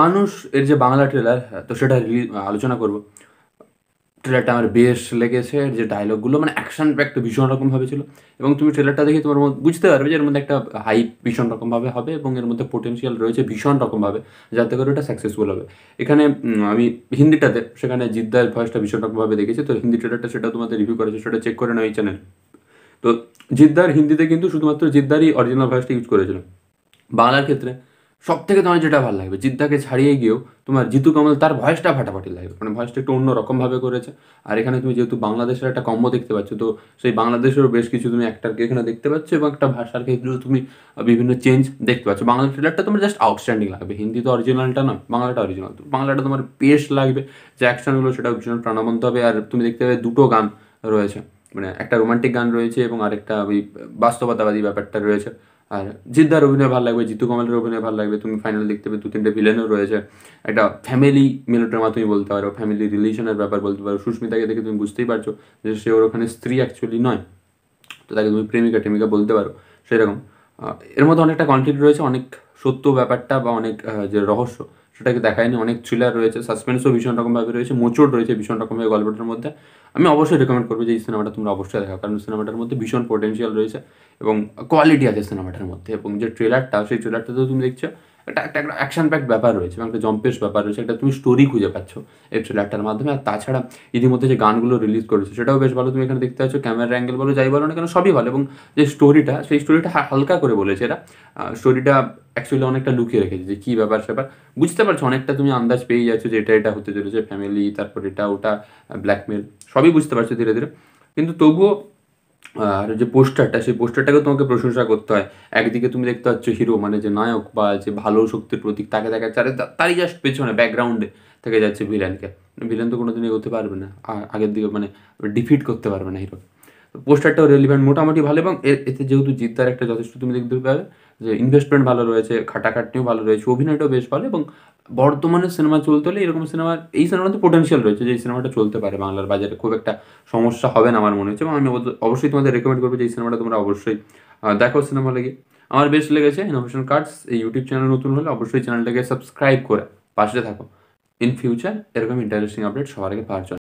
মানুষ এর যে বাংলা ট্রেলার হ্যাঁ, তো সেটা আলোচনা করব ট্রেলারটা আমার বেশ লেগেছে এর যে ডায়লগগুলো মানে অ্যাকশন প্যাক্ট ভীষণ রকমভাবে ছিল এবং তুমি ট্রেলারটা দেখে তোমার বুঝতে পারবে যে এর মধ্যে একটা হাইপ ভীষণ রকমভাবে হবে এবং এর মধ্যে পোটেন্সিয়াল রয়েছে ভীষণ রকমভাবে যাতে করে ওটা সাকসেসফুল হবে এখানে আমি হিন্দিটাতে সেখানে জিদ্দার ভয়েসটা ভীষণ রকমভাবে দেখেছি তো হিন্দি ট্রেলারটা সেটা তোমাদের রিভিউ করেছে সেটা চেক করে নেওয়া এই চ্যানেল তো জিদ্দার হিন্দিতে কিন্তু শুধুমাত্র জিদ্দারই অরিজিনাল ভয়েসটা ইউজ করেছিল বাংলার ক্ষেত্রে সব থেকে তোমার যেটা ভালো লাগবে জিদ্দাকে ছাড়িয়ে গিয়েও তোমার জিতু কমল তার ভয়েসটা ফাটাফাটি লাগবে মানে ভয়েসটা একটু অন্যরকমভাবে করেছে আর এখানে তুমি যেহেতু বাংলাদেশের একটা কম্বো দেখতে পাচ্ছ তো সেই বাংলাদেশেরও বেশ কিছু তুমি একটাকে এখানে দেখতে পাচ্ছ এবং একটা ভাষার ক্ষেত্রেও তুমি বিভিন্ন চেঞ্জ দেখতে পাচ্ছ বাংলা ট্রেলারটা তোমার জাস্ট আউটস্ট্যান্ডিং লাগবে হিন্দি তো অরিজিনালটা না বাংলাটা অরিজিনাল বাংলাটা তোমার বেশ লাগবে যে অ্যাকশনগুলো সেটা ভীষণ প্রাণবন্ত হবে আর তুমি দেখতে পাবে দুটো গান রয়েছে মানে একটা রোমান্টিক গান রয়েছে এবং আরেকটা ওই বাস্তবতাবাদী ব্যাপারটা রয়েছে আর জিদ্দার অভিনয় ভালো লাগবে জিতু কমলের অভিনয় ভালো লাগবে তুমি ফাইনাল দেখতে পাবে দু তিনটে ভিলেনও রয়েছে একটা ফ্যামিলি মেলোড্রামা তুমি বলতে পারো ফ্যামিলি রিলেশনের ব্যাপার বলতে পারো সুস্মিতাকে দেখে তুমি বুঝতেই পারছো যে সে ওর ওখানে স্ত্রী অ্যাকচুয়ালি নয় তো তাকে তুমি প্রেমিকা টেমিকা বলতে পারো সেরকম এর মধ্যে অনেকটা কনফ্লিক্ট রয়েছে অনেক সত্য ব্যাপারটা বা অনেক যে রহস্য সেটাকে দেখায়নি অনেক থ্রিলার রয়েছে সাসপেন্সও ভীষণ রকমভাবে রয়েছে মোচড় রয়েছে ভীষণ রকমভাবে গল্পটার মধ্যে আমি অবশ্যই রেকমেন্ড করবো যে এই সিনেমাটা তোমরা অবশ্যই দেখো কারণ সিনেমাটার মধ্যে ভীষণ পোটেন্সিয়াল রয়েছে এবং কোয়ালিটি আছে সিনেমাটার মধ্যে এবং যে ট্রেলারটা সেই ট্রেলারটা তো তুমি দেখছো এটা একটা একটা অ্যাকশন প্যাক্ট ব্যাপার রয়েছে এবং একটা জম্পেশ ব্যাপার রয়েছে একটা তুমি স্টোরি খুঁজে পাচ্ছ এই ট্রেলারটার মাধ্যমে আর তাছাড়া ইতিমধ্যে যে গানগুলো রিলিজ করেছে সেটাও বেশ ভালো তুমি এখানে দেখতে পাচ্ছ ক্যামেরা অ্যাঙ্গেল বলো যাই বলো না কেন সবই ভালো এবং যে স্টোরিটা সেই স্টোরিটা হালকা করে বলেছে এরা স্টোরিটা অ্যাকচুয়ালি অনেকটা লুকিয়ে রেখেছে যে কী ব্যাপার স্যাপার বুঝতে পারছো অনেকটা তুমি আন্দাজ পেয়ে যাচ্ছ যে এটা এটা হতে চলেছে ফ্যামিলি তারপর এটা ওটা ব্ল্যাকমেল সবই বুঝতে পারছো ধীরে ধীরে কিন্তু তবুও আর যে পোস্টারটা সেই পোস্টারটাকে তোমাকে প্রশংসা করতে হয় একদিকে তুমি দেখতে পাচ্ছ হিরো মানে যে নায়ক বা যে ভালো শক্তির প্রতীক তাকে দেখা যাচ্ছে তারই জাস্ট পেছনে ব্যাকগ্রাউন্ডে থেকে যাচ্ছে ভিলেনকে ভিলেন তো কোনোদিন এগোতে পারবে না আগের দিকে মানে ডিফিট করতে পারবে না হিরোকে পোস্টারটাও রেলিভেন্ট মোটামুটি ভালো এবং এতে যেহেতু জিদ্দার একটা যথেষ্ট তুমি দেখতে পাবে যে ইনভেস্টমেন্ট ভালো রয়েছে খাটাখাটনিও ভালো রয়েছে অভিনয়টাও বেশ ভালো এবং বর্তমানে সিনেমা চলতে হলে এরকম সিনেমার এই সিনেমাতে পোটেন্সিয়াল রয়েছে যে এই সিনেমাটা চলতে পারে বাংলার বাজারে খুব একটা সমস্যা হবে না আমার মনে হচ্ছে এবং আমি অবশ্যই তোমাদের রেকমেন্ড করবো যে এই সিনেমাটা তোমরা অবশ্যই দেখো সিনেমা লেগে আমার বেশ লেগেছে ইনোভেশন কার্ডস এই ইউটিউব চ্যানেল নতুন হলে অবশ্যই চ্যানেলটাকে সাবস্ক্রাইব করে পাশে থাকো ইন ফিউচার এরকম ইন্টারেস্টিং আপডেট সবার আগে পাওয়ার